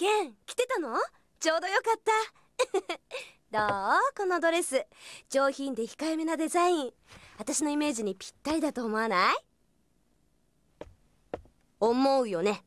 健着てたのちょうどよかった どうこのドレス上品で控えめなデザイン私のイメージにぴったりだと思わない思うよね